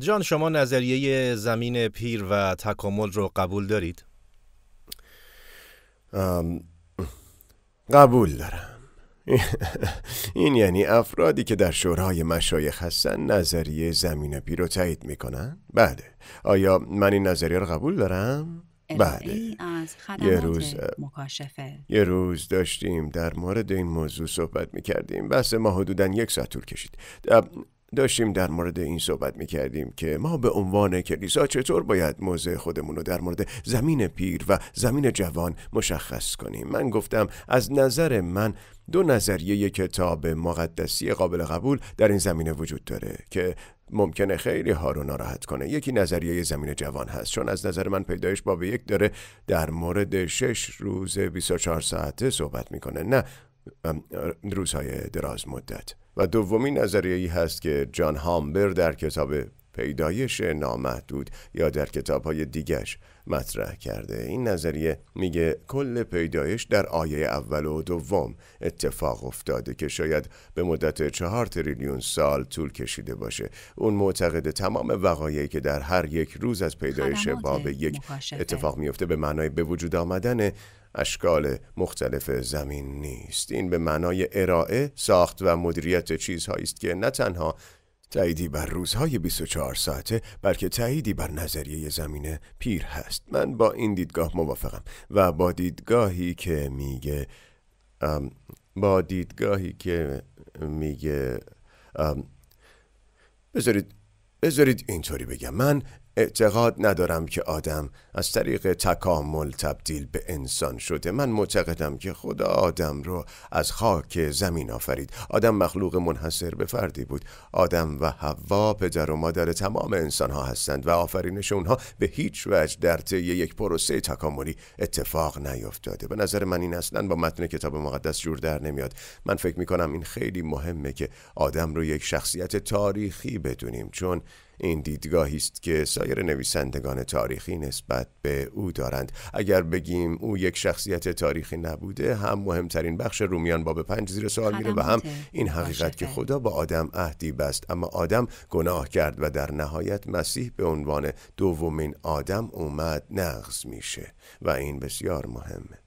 جان شما نظریه زمین پیر و تکامل رو قبول دارید؟ قبول دارم این یعنی افرادی که در شورای مشایخ هستن نظریه زمین پیر رو تایید میکنن؟ بله آیا من این نظریه رو قبول دارم؟ بله یه روز مکاشفه یه روز داشتیم در مورد این موضوع صحبت میکردیم بحث ما حدودا یک ساعت طول کشید داشتیم در مورد این صحبت می کردیم که ما به عنوان کلیسا چطور باید موضع خودمون رو در مورد زمین پیر و زمین جوان مشخص کنیم من گفتم از نظر من دو نظریه کتاب مقدسی قابل قبول در این زمینه وجود داره که ممکنه خیلی ها رو ناراحت کنه یکی نظریه زمین جوان هست چون از نظر من پیدایش باب یک داره در مورد شش روز 24 ساعته صحبت میکنه نه روزهای دراز مدت و دومین نظریه ای هست که جان هامبر در کتاب پیدایش نامحدود یا در کتاب های دیگش مطرح کرده این نظریه میگه کل پیدایش در آیه اول و دوم اتفاق افتاده که شاید به مدت چهار تریلیون سال طول کشیده باشه اون معتقد تمام وقایعی که در هر یک روز از پیدایش باب یک اتفاق میفته به معنای به وجود آمدن اشکال مختلف زمین نیست این به معنای ارائه ساخت و مدیریت چیزهایی است که نه تنها تاییدی بر روزهای 24 ساعته بلکه تاییدی بر نظریه زمین پیر هست من با این دیدگاه موافقم و با دیدگاهی که میگه با دیدگاهی که میگه بذارید بذارید اینطوری بگم من اعتقاد ندارم که آدم از طریق تکامل تبدیل به انسان شده من معتقدم که خدا آدم رو از خاک زمین آفرید آدم مخلوق منحصر به فردی بود آدم و حوا پدر و مادر تمام انسان ها هستند و آفرینش اونها به هیچ وجه در طی یک پروسه تکاملی اتفاق نیفتاده به نظر من این اصلا با متن کتاب مقدس جور در نمیاد من فکر می کنم این خیلی مهمه که آدم رو یک شخصیت تاریخی بدونیم چون این دیدگاهی است که سایر نویسندگان تاریخی نسبت به او دارند اگر بگیم او یک شخصیت تاریخی نبوده هم مهمترین بخش رومیان باب پنج زیر سوال میره و هم این حقیقت که خدا با آدم عهدی بست اما آدم گناه کرد و در نهایت مسیح به عنوان دومین آدم اومد نقض میشه و این بسیار مهمه